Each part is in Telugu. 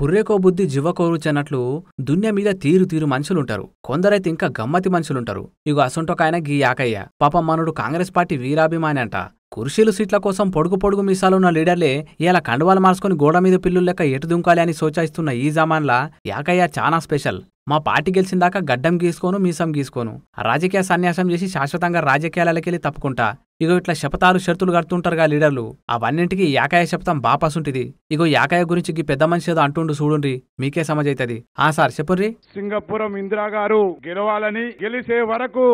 పుర్రేకో బుద్ధి జివ్వకోరుచన్నట్లు దున్య మీద తీరు తీరు మనుషులుంటారు కొందరైతే ఇంకా గమ్మతి మనుషులుంటారు ఇగో అసొంటొకాయన గీ యాకయ్య పాప కాంగ్రెస్ పార్టీ వీరాభిమాని అంట కుర్షీలు సీట్ల కోసం పొడుగు పొడుగు మీసాలున్న లీడర్లే ఇలా కండువాలు మార్చుకుని గోడ మీద పిల్లులు లెక్క ఎటు దుంకాలి అని సోచాయిస్తున్న ఈ జమాన్లా యాకయ్య చాలా స్పెషల్ మా పార్టీ గెలిచిందాక గడ్డం గీసుకోను మీసం గీసుకోను రాజకీయ సన్యాసం చేసి శాశ్వతంగా రాజకీయాలకెళ్ళి తప్పుకుంటా ఇగో ఇట్లా శపథాలు షరతులు కడుతుంటారుగా లీడర్లు అవన్నింటికి యాకాయ శపథం బాపాసుంటిది ఇగో యాకాయ గురించి పెద్ద మనిషి ఏదో అంటుండు చూడుండ్రి మీకే సమజైతది ఆ సార్ చెప్పుర్రి సింగపురం ఇందిరా గారు గెలవాలని గెలిసే వరకు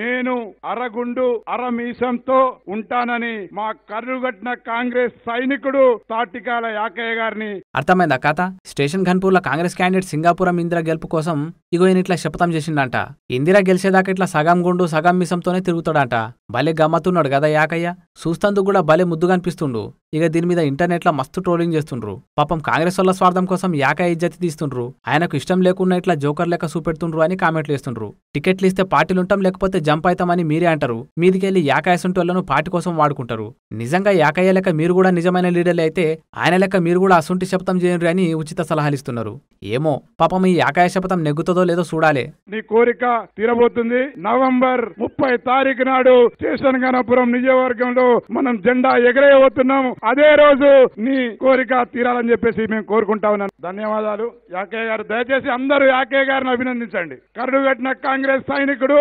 నేను అరగుండు అరమీసంతో ఉంటానని మా కర్రుగట్టిన కాంగ్రెస్ సైనికుడు తాటికాల యాకయ్య గారిని అర్థమైందా కథ స్టేషన్ ఘన్పూర్ లో కాంగ్రెస్ క్యాండిడేట్ సింగాపురం ఇందిరా గెలుపు కోసం ఇగో ఈయన ఇట్లా శపథం చేసిండంట ఇందిరా గెలిచేదాకా ఇట్లా సగం గుండు సగం మీసంతోనే తిరుగుతాడంట భలే గమ్మతున్నాడు కదా యాకయ్య చూస్తందుకు కూడా భలే అనిపిస్తుండు ఇక దీని మీద ఇంటర్నెట్లో మస్తు ట్రోలింగ్ చేస్తుండ్రు పాపం కాంగ్రెస్ వాళ్ళ స్వార్థం కోసం యాకా ఇజ్జతి తీస్తుండ్రు ఆయనకు ఇష్టం లేకుండా ఇట్లా జోకర్ లెక్క చూపెడుతుండ్రు అని కామెంట్లు చేస్తుండ్రు టికెట్లు ఇస్తే పార్టీలుంటాం లేకపోతే జంప్ అవుతామని మీరే అంటారు మీదికెళ్ళి వాళ్ళను పార్టీ కోసం వాడుకుంటారు నిజంగా యాకాయ లెక్క మీరు కూడా నిజమైన లీడర్లు అయితే ఆయన లెక్క మీరు కూడా అసుంటి శపథం చేయండి అని ఉచిత సలహాలు ఇస్తున్నారు ఏమో పాపం ఈ యాకాయ శపథం నెగ్గుతుందో లేదో చూడాలి నీ కోరిక తీరబోతుంది నవంబర్ ముప్పై తారీఖు నాడు స్టేషన్ గణపురం నియోజకవర్గంలో మనం జెండా ఎగరేయబోతున్నాము అదే రోజు నీ కోరిక తీరాలని చెప్పేసి మేము కోరుకుంటా ఉన్నాను ధన్యవాదాలు యాకే గారు దయచేసి అందరూ యాకే గారిని అభినందించండి కరుడు కట్టిన కాంగ్రెస్ సైనికుడు